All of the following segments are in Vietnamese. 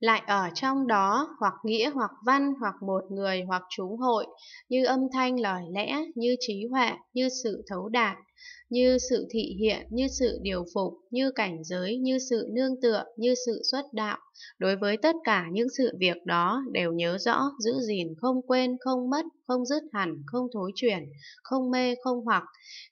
lại ở trong đó hoặc nghĩa hoặc văn hoặc một người hoặc chúng hội, như âm thanh lời lẽ, như trí họa, như sự thấu đạt, như sự thị hiện, như sự điều phục, như cảnh giới, như sự nương tựa, như sự xuất đạo. Đối với tất cả những sự việc đó đều nhớ rõ, giữ gìn, không quên, không mất, không dứt hẳn, không thối chuyển, không mê, không hoặc,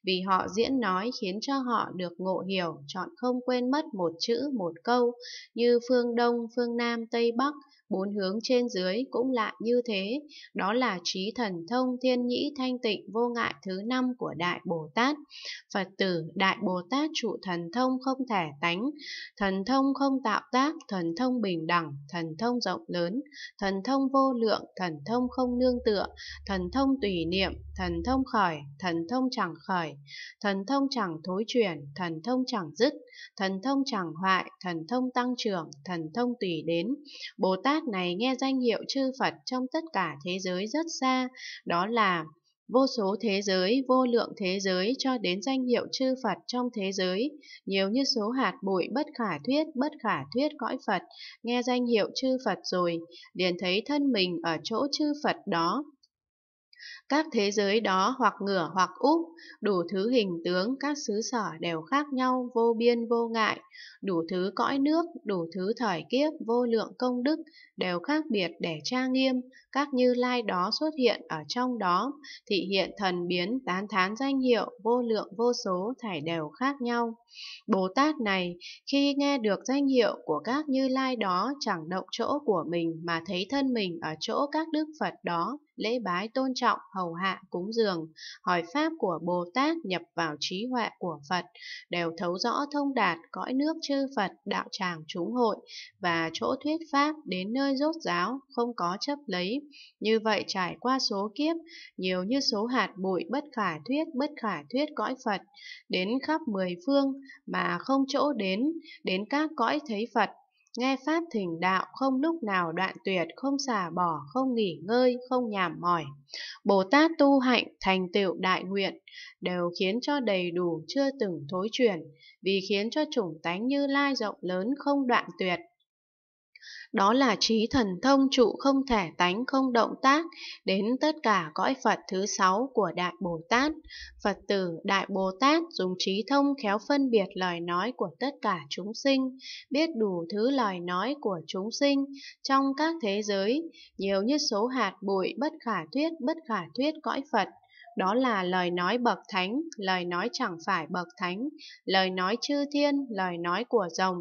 vì họ diễn nói khiến cho họ được ngộ hiểu, chọn không quên mất một chữ, một câu, như phương Đông, phương Nam, Tây Bắc, bốn hướng trên dưới cũng lại như thế, đó là trí thần thông thiên nhĩ thanh tịnh vô ngại thứ năm của Đại Bồ Tát, Phật tử Đại Bồ Tát trụ thần thông không thể tánh, thần thông không tạo tác, thần thông bình đẳng, thần thông rộng lớn, thần thông vô lượng, thần thông không nương tựa, thần thông tùy niệm, thần thông khởi, thần thông chẳng khởi, thần thông chẳng thối chuyển, thần thông chẳng dứt, thần thông chẳng hoại, thần thông tăng trưởng, thần thông tùy đến. Bồ Tát này nghe danh hiệu chư Phật trong tất cả thế giới rất xa, đó là vô số thế giới, vô lượng thế giới cho đến danh hiệu chư Phật trong thế giới, nhiều như số hạt bụi bất khả thuyết, bất khả thuyết cõi Phật, nghe danh hiệu chư Phật rồi, liền thấy thân mình ở chỗ chư Phật đó, các thế giới đó hoặc ngửa hoặc úp, đủ thứ hình tướng, các xứ sở đều khác nhau, vô biên vô ngại, đủ thứ cõi nước, đủ thứ thời kiếp, vô lượng công đức, đều khác biệt để tra nghiêm, các như lai đó xuất hiện ở trong đó, thị hiện thần biến, tán thán danh hiệu, vô lượng vô số, thải đều khác nhau. Bồ Tát này, khi nghe được danh hiệu của các như lai đó chẳng động chỗ của mình mà thấy thân mình ở chỗ các đức Phật đó, lễ bái tôn trọng, hầu hạ, cúng dường, hỏi pháp của Bồ Tát nhập vào trí huệ của Phật, đều thấu rõ thông đạt cõi nước chư Phật, đạo tràng chúng hội và chỗ thuyết pháp đến nơi rốt giáo, không có chấp lấy. Như vậy trải qua số kiếp, nhiều như số hạt bụi bất khả thuyết, bất khả thuyết cõi Phật, đến khắp mười phương mà không chỗ đến, đến các cõi thấy Phật nghe Pháp thỉnh đạo không lúc nào đoạn tuyệt, không xả bỏ, không nghỉ ngơi, không nhàm mỏi. Bồ Tát tu hạnh, thành tựu đại nguyện, đều khiến cho đầy đủ chưa từng thối chuyển, vì khiến cho chủng tánh như lai rộng lớn không đoạn tuyệt, đó là trí thần thông trụ không thể tánh không động tác đến tất cả cõi Phật thứ sáu của Đại Bồ Tát. Phật tử Đại Bồ Tát dùng trí thông khéo phân biệt lời nói của tất cả chúng sinh, biết đủ thứ lời nói của chúng sinh trong các thế giới, nhiều như số hạt bụi bất khả thuyết bất khả thuyết cõi Phật đó là lời nói bậc thánh, lời nói chẳng phải bậc thánh, lời nói chư thiên, lời nói của rồng,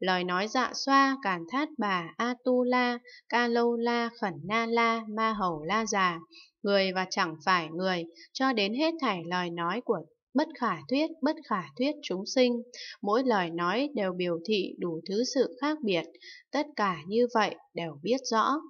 lời nói dạ xoa, càn thát bà, atula, ca khẩn na la, ma hầu la già, người và chẳng phải người, cho đến hết thảy lời nói của bất khả thuyết, bất khả thuyết chúng sinh. Mỗi lời nói đều biểu thị đủ thứ sự khác biệt, tất cả như vậy đều biết rõ.